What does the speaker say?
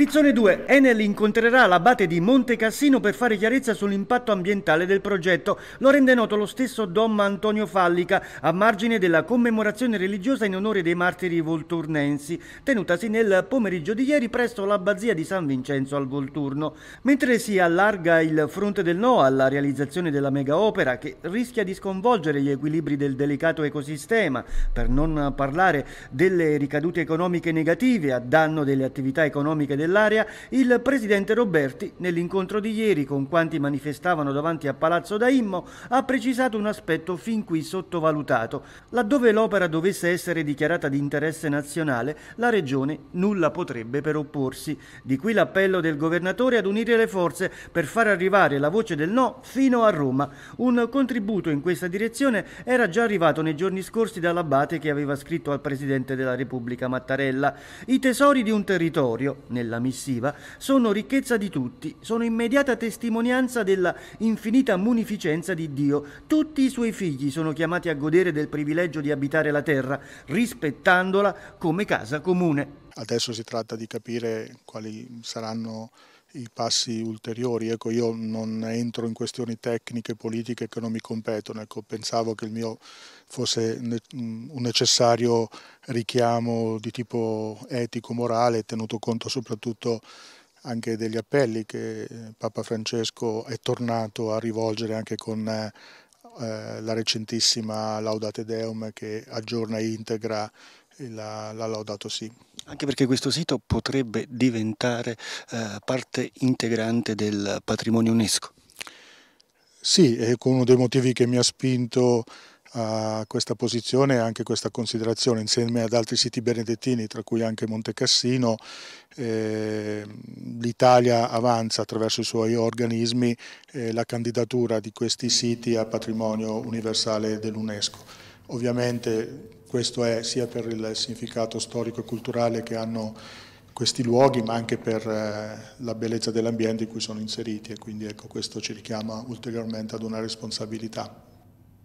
Pizzone 2, Enel incontrerà l'abate di Monte Cassino per fare chiarezza sull'impatto ambientale del progetto. Lo rende noto lo stesso Dom Antonio Fallica a margine della commemorazione religiosa in onore dei martiri volturnensi, tenutasi nel pomeriggio di ieri presso l'abbazia di San Vincenzo al Volturno. Mentre si allarga il fronte del no alla realizzazione della mega opera che rischia di sconvolgere gli equilibri del delicato ecosistema, per non parlare delle ricadute economiche negative a danno delle attività economiche della dell'area, il presidente Roberti, nell'incontro di ieri con quanti manifestavano davanti a Palazzo Daimmo, ha precisato un aspetto fin qui sottovalutato. Laddove l'opera dovesse essere dichiarata di interesse nazionale, la Regione nulla potrebbe per opporsi. Di qui l'appello del governatore ad unire le forze per far arrivare la voce del no fino a Roma. Un contributo in questa direzione era già arrivato nei giorni scorsi dall'abate che aveva scritto al presidente della Repubblica Mattarella. I tesori di un territorio, nella missiva, sono ricchezza di tutti, sono immediata testimonianza della infinita munificenza di Dio. Tutti i suoi figli sono chiamati a godere del privilegio di abitare la terra, rispettandola come casa comune adesso si tratta di capire quali saranno i passi ulteriori. Ecco, io non entro in questioni tecniche, politiche che non mi competono. Ecco, pensavo che il mio fosse mm, un necessario richiamo di tipo etico-morale, tenuto conto soprattutto anche degli appelli che eh, Papa Francesco è tornato a rivolgere anche con eh, eh la recentissima Laudate Deum che aggiorna e integra la, la Laudato Si anche perché questo sito potrebbe diventare eh, parte integrante del patrimonio UNESCO. Sì, è uno dei motivi che mi ha spinto a questa posizione e anche questa considerazione insieme ad altri siti benedettini tra cui anche Montecassino eh, l'Italia avanza attraverso i suoi organismi eh, la candidatura di questi siti a patrimonio universale dell'UNESCO Ovviamente questo è sia per il significato storico e culturale che hanno questi luoghi, ma anche per eh, la bellezza dell'ambiente in cui sono inseriti e quindi ecco, questo ci richiama ulteriormente ad una responsabilità.